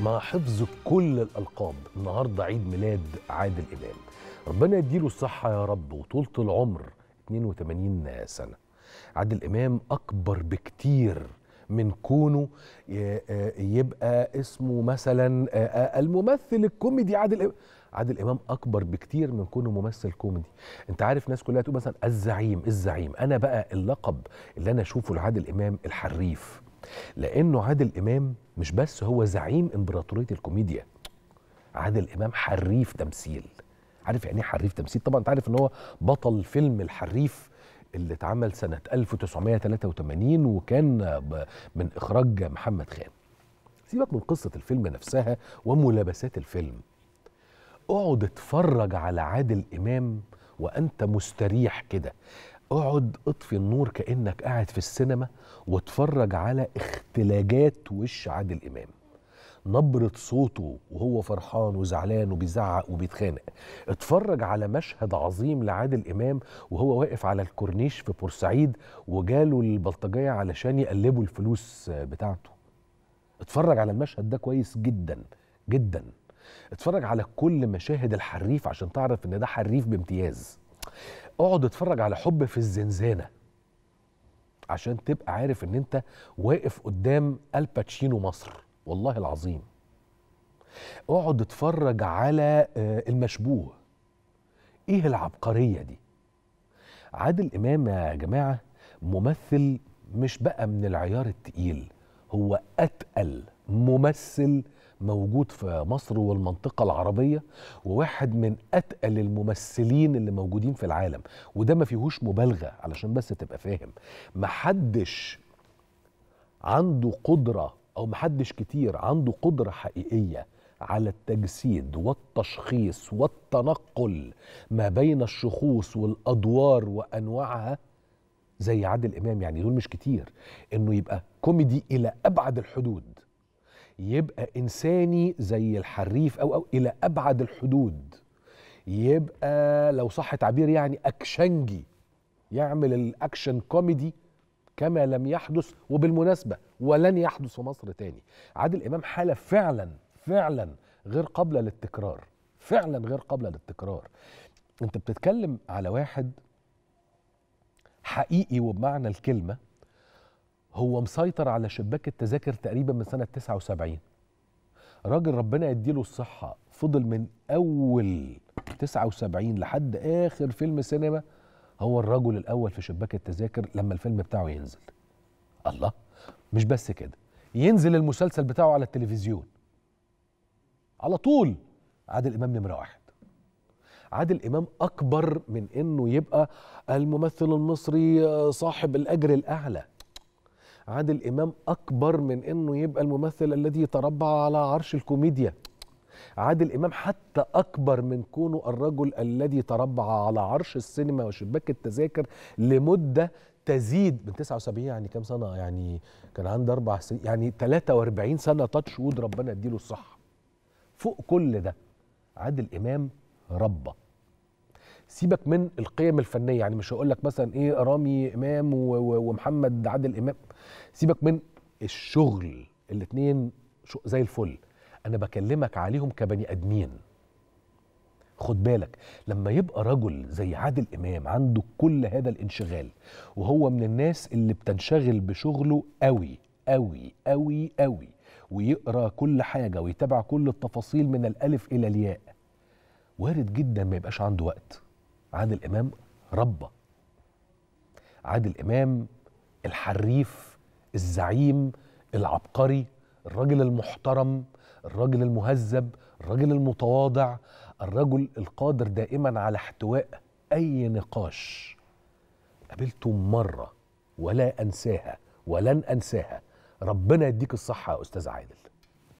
مع حفظ كل الألقاب النهاردة عيد ميلاد عادل إمام ربنا يديله الصحة يا رب وطولة العمر 82 سنة عادل إمام أكبر بكتير من كونه آه، يبقى اسمه مثلا آه، آه، الممثل الكوميدي عادل إمام عادل امام اكبر بكتير من كونه ممثل كوميدي انت عارف ناس كلها تقول مثلا الزعيم الزعيم انا بقى اللقب اللي انا اشوفه لعادل امام الحريف لانه عادل امام مش بس هو زعيم امبراطوريه الكوميديا عادل امام حريف تمثيل عارف يعني ايه حريف تمثيل طبعا انت عارف ان هو بطل فيلم الحريف اللي اتعمل سنه 1983 وكان من اخراج محمد خان سيبك من قصه الفيلم نفسها وملابسات الفيلم اقعد اتفرج على عادل امام وانت مستريح كده اقعد اطفي النور كانك قاعد في السينما واتفرج على اختلاجات وش عادل امام نبرة صوته وهو فرحان وزعلان وبيزعق وبيتخانق اتفرج على مشهد عظيم لعادل إمام وهو واقف على الكورنيش في بورسعيد وجاله البلطجية علشان يقلبوا الفلوس بتاعته اتفرج على المشهد ده كويس جدا جدا اتفرج على كل مشاهد الحريف عشان تعرف ان ده حريف بامتياز اقعد اتفرج على حب في الزنزانه عشان تبقى عارف ان انت واقف قدام الباتشينو مصر والله العظيم اقعد اتفرج على آه، المشبوه ايه العبقريه دي عادل امام يا جماعه ممثل مش بقى من العيار التقيل هو أتقل ممثل موجود في مصر والمنطقة العربية وواحد من أتقل الممثلين اللي موجودين في العالم وده ما فيهوش مبالغة علشان بس تبقى فاهم محدش عنده قدرة أو محدش كتير عنده قدرة حقيقية على التجسيد والتشخيص والتنقل ما بين الشخوص والادوار وانواعها زي عادل امام يعني دول مش كتير انه يبقى كوميدي الى ابعد الحدود يبقى انساني زي الحريف او او الى ابعد الحدود يبقى لو صح تعبير يعني اكشنجي يعمل الاكشن كوميدي كما لم يحدث وبالمناسبه ولن يحدث في مصر تاني عادل امام حاله فعلا فعلا غير قابله للتكرار فعلا غير قابله للتكرار انت بتتكلم على واحد حقيقي وبمعنى الكلمه هو مسيطر على شباك التذاكر تقريبا من سنه 79 راجل ربنا يديله الصحه فضل من اول 79 لحد اخر فيلم سينما هو الرجل الاول في شباك التذاكر لما الفيلم بتاعه ينزل الله مش بس كده ينزل المسلسل بتاعه على التلفزيون على طول عادل امام نمره واحد عادل امام اكبر من انه يبقى الممثل المصري آه، صاحب الاجر الاعلى عادل امام اكبر من انه يبقى الممثل الذي تربع على عرش الكوميديا عادل امام حتى اكبر من كونه الرجل الذي تربع على عرش السينما وشباك التذاكر لمده تزيد من 79 يعني كام سنه يعني كان عنده اربع سنين يعني 43 سنه تاتش وود ربنا يديله الصحه فوق كل ده عادل امام ربة سيبك من القيم الفنيه يعني مش هقول لك مثلا ايه رامي امام ومحمد عادل امام سيبك من الشغل الاثنين زي الفل انا بكلمك عليهم كبني ادمين خد بالك لما يبقى رجل زي عادل امام عنده كل هذا الانشغال وهو من الناس اللي بتنشغل بشغله قوي قوي قوي قوي ويقرا كل حاجه ويتابع كل التفاصيل من الالف الى الياء وارد جدا ما يبقاش عنده وقت عادل امام ربى عادل امام الحريف الزعيم العبقري الراجل المحترم الراجل المهذب الراجل المتواضع الرجل القادر دائما على احتواء اي نقاش قابلته مره ولا انساها ولن انساها ربنا يديك الصحه يا استاذ عادل